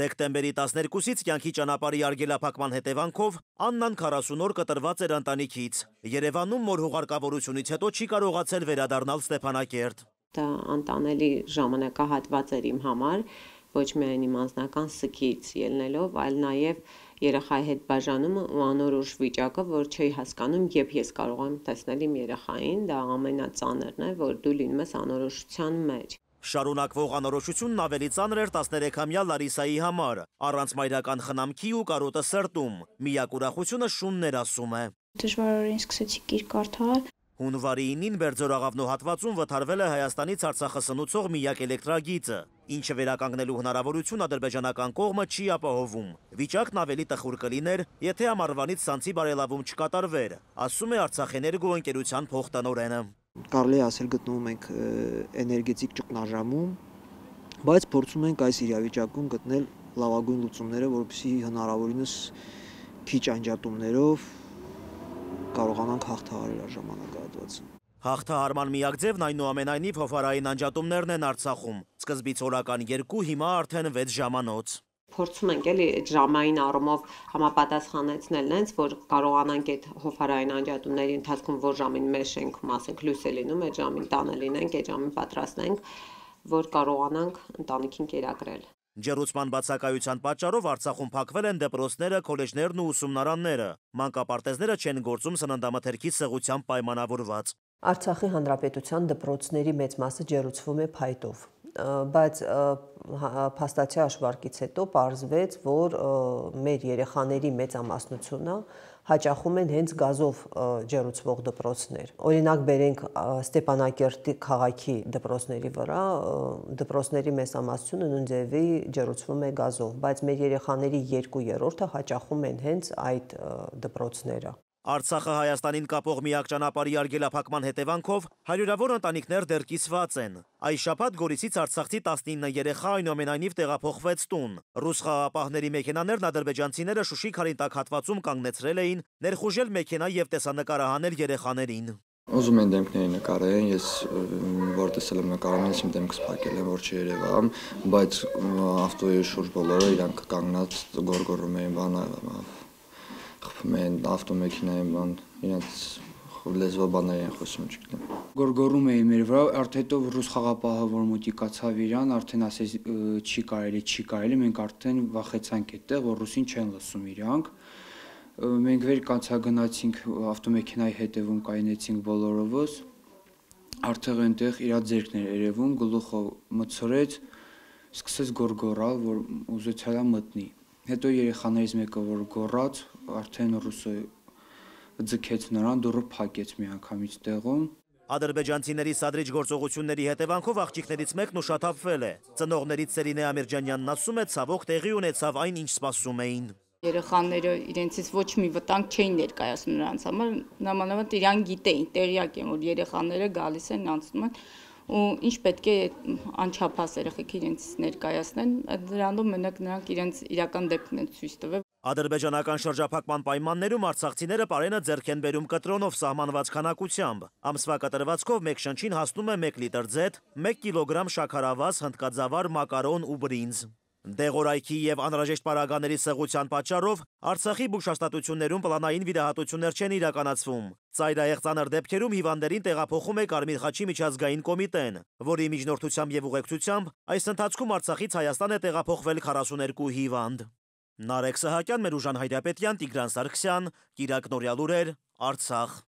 Դեկտեմբերի 12-ից կյանքի ճանապարհի արգելափակման հետևանքով Աննան 40 օր կտրված էր ընտանիքից։ Երևանում մոր հուղարկավորությունից հետո չի կարողացել վերադառնալ Ստեփանակերտ։ Դա անտանելի ժամանակահատված էր իմ համար, ոչ միայն իմ անձնական սքից ելնելով, այլ նաև երեխայի հետ բաժանումը ու անորոշ վիճակը, որ չի հասկանում, երբ ես կարող եմ տեսնել իմ երեխային, դա ամենածանրն է, որ դու լինում ես անորոշության մեջ։ Շարունակվող անորոշությունն ավելի ծանր էր 13-ամյա Լարիսայի համար, առանց մայրական խնամքի ու կարոտը սրտում։ Միակ ուրախությունը շուններ ասում է։ Դժվարորեն սկսեցի գիր կարդալ, Հունվարի 9-ին Բերձորաղավնո հատվածում վթարվել է Հայաստանից Արցախը սնուցող միակ էլեկտրագիծը, ինչը վերականգնելու հնարավորություն ադրբեջանական կողմը չի ապահովում։ Վիճակն ավելի տխուր կլիներ, եթե ամառվանից ցանցի բարելավում չկատարվեր, ասում է Արցախ էներգո ընկերության փոխտնօրենը կարելի ասել գտնվում ենք էներգետիկ ճգնաժամում, բայց փորձում ենք այս իրավիճակում գտնել լավագույն լուծումները, որովհետեւ հնարավորինս քիչ անջատումներով կարողանանք հաղթահարել ժամանակահատվածը։ Հաղթահարման միակ ձևն այնուամենայնիվ հովարային անջատումներն են Արցախում։ Սկզբից օրական 2, հիմա արդեն 6 ժամանոց փորձում ենք էլի ժամային առումով համապատասխանեցնել նենց, որ կարողանանք այդ հովհարային անջատումների ընթացքում որ ժամին մեր շենքում ասենք լույս է լինում, այդ ժամին տանը լինենք, այդ ժամին պատրաստենք, որ կարողանանք ընտանիքին կերակրել։ Ջերուցման բացակայության պատճառով Արցախում փակվել են դպրոցները, քոլեջներն ու ուսումնարանները։ Մանկապարտեզները չեն գործում սննդամթերքի սղությամբ պայմանավորված։ Արցախի հանրապետության դպրոցների մեծ մասը ջերուցվում է փայտով, բայց Հա, փաստացի հաշվարկից հետո ողջվեց, որ մեր երեխաների մեծամասնությունը հաճախում են հենց գազով ջերուցվող դպրոցներ։ Օրինակ բերենք Ստեփանակերտի քաղաքի դպրոցների վրա, դպրոցների մեծամասնությունը նույն ձևի ջերուցվում է գազով, բայց մեր երեխաների 2/3-ը հաճախում են հենց այդ դպրոցները։ Արցախը Հայաստանին կապող միակ ճանապարհի արգելափակման հետևանքով հարյուրավոր ընտանիքներ դեռ կիսված են։ Այս շաբաթ Գորիսից Արցախցի 19 երեխա այնուամենայնիվ տեղափոխվեց տուն։ Ռուս խաղապահների մեքենաներն ադրբեջանցիները Շուշի քարինտակ հատվածում կանգնեցրել էին, ներխուժել մեքենա եւ տեսանկարահանել երեխաներին։ Ուզում են դեմքների նկարեն, ես որ տեսել եմ նկարում, ես իմ դեմքս փակել եմ, որ չերևամ, բայց ավտոյի շուրջ բոլորը իրանք կանգնած գորգորում էին բանը խփում են ավտոմեքենայի բան, իրենց լեզվով բաներ են խոսում, չգիտեմ։ Գորգորում էի մեր վրա, արդյոք ռուս խաղապահը որ մոտիկացավ իրան, արդեն ասես չի կարելի, չի կարելի, մենք արդեն վախեցանք այդտեղ, որ ռուսին չեն լսում իրանք։ Մենք վեր կանցագնացինք ավտոմեքենայի հետևում կայնեցինք բոլորովս։ Արդեղ այնտեղ իրա ձերքն էր երևում, գլուխը մցրեց, սկսեց գորգորալ, որ ուզեցավ մտնի։ Հետո երեխաներից մեկը, որ գոռաց, արդեն ռուսը ձգեց նրան, դուրը փակեց միանգամից տեղում։ Ադրբեջանցիների սադրիչ գործողությունների հետևանքով աղջիկներից մեկն ուշաթափվել է։ Ծնողներից Սերինե Ամիրջանյանն ասում է, ցավոք տեղի ունեցավ այն, ինչ սպասում էին։ Երեխաները իրենցից ոչ մի վտանգ չէին ներկայացնում նրանց համար, նամանավանդ իրան գիտեին, տեղյակ են, որ երեխաները գալիս են, անցնում են, ու ինչ պետք է անչափահաս երեխեք իրենց ներկայացնեն, դրանով մենակ նրանք իրենց իրական դեպքն են ցույց տվել։ Ադրբեջանական շրջափակման պայմաններում արցախցիները պարենը ձեռք են բերում կտրոնով սահմանված քանակությամբ։ Ամսվա կտրվածքով մեկ շնչին հասնում է 1 լիտր ձեթ, 1 կիլոգրամ շաքարավազ, հնդկաձավար, մակարոն ու բրինձ։ Դեղորայքի եւ անհրաժեշտ պարագաների սղության պատճառով Արցախի բուժհաստատություններում պլանային վիրահատություններ չեն իրականացվում։ Ծայրահեղ ցաներ դեպքերում հիվանդներին տեղափոխում է Կարմիր խաչի միջազգային կոմիտեն, որի միջնորդությամբ եւ ուղեկցությամբ այս ընթացքում Արցախից Հայաստան է տեղափոխվել 42 հիվանդ։ Նարեկ Սահակյան, Մերուժան Հայրապետյան, Տիգրան Սարգսյան, Կիրակ Նորյալուրեր, Արցախ։